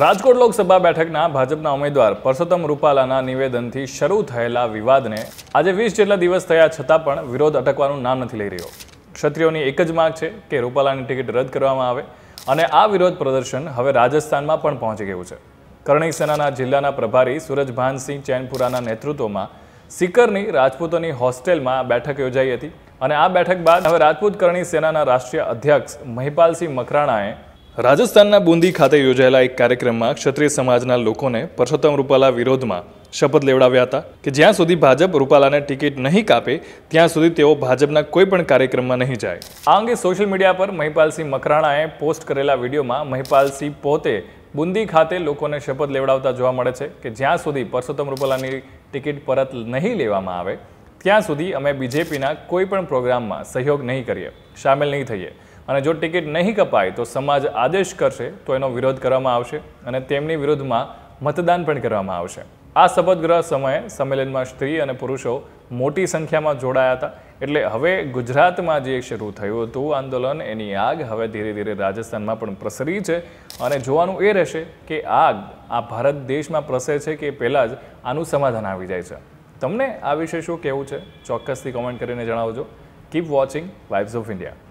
રાજકોટ લોકસભા બેઠકના ભાજપના ઉમેદવાર પરસોત્તમ રૂપાલાના નિવેદનથી શરૂ થયેલા વિવાદને આજે વીસ જેટલા દિવસ થયા છતાં પણ વિરોધ અટકવાનું નામ નથી લઈ રહ્યો ક્ષત્રિયોની એક જ માગ છે કે રૂપાલાની ટિકિટ રદ કરવામાં આવે અને આ વિરોધ પ્રદર્શન હવે રાજસ્થાનમાં પણ પહોંચી ગયું છે કરણી સેનાના જિલ્લાના પ્રભારી સુરજભાનસિંહ ચેનપુરાના નેતૃત્વમાં સિકરની રાજપૂતોની હોસ્ટેલમાં બેઠક યોજાઈ હતી અને આ બેઠક બાદ હવે રાજપૂત કરણી સેનાના રાષ્ટ્રીય અધ્યક્ષ મહિપાલસિંહ મકરાણાએ રાજસ્થાનના બુંદી ખાતે યોજાયેલા એક કાર્યક્રમમાં ક્ષત્રિય સમાજના લોકોને પરસોત્તમ રૂપાલા વિરોધમાં શપથ લેવડાવ્યા હતા કે જ્યાં સુધી ભાજપ રૂપાલાને ટિકિટ નહીં કાપે ત્યાં સુધી તેઓ ભાજપના કોઈ પણ કાર્યક્રમમાં નહીં જાય આ અંગે સોશિયલ મીડિયા પર મહિપાલસિંહ મકરાણાએ પોસ્ટ કરેલા વિડીયોમાં મહિપાલસિંહ પોતે બુંદી ખાતે લોકોને શપથ લેવડાવતા જોવા મળે છે કે જ્યાં સુધી પરસોત્તમ રૂપાલાની ટિકિટ પરત નહીં લેવામાં આવે ત્યાં સુધી અમે બીજેપીના કોઈ પણ પ્રોગ્રામમાં સહયોગ નહીં કરીએ સામેલ નહીં થઈએ અને જો ટિકિટ નહીં કપાય તો સમાજ આદેશ કરશે તો એનો વિરોધ કરવામાં આવશે અને તેમની વિરુદ્ધમાં મતદાન પણ કરવામાં આવશે આ શપથગ્રહ સમયે સંમેલનમાં સ્ત્રી અને પુરુષો મોટી સંખ્યામાં જોડાયા હતા એટલે હવે ગુજરાતમાં જે શરૂ થયું હતું આંદોલન એની આગ હવે ધીરે ધીરે રાજસ્થાનમાં પણ પ્રસરી છે અને જોવાનું એ રહેશે કે આગ આ ભારત દેશમાં પ્રસરે છે કે પહેલાં જ આનું સમાધાન આવી જાય છે તમને આ વિશે શું કહેવું છે ચોક્કસથી કોમેન્ટ કરીને જણાવજો keep watching wives of India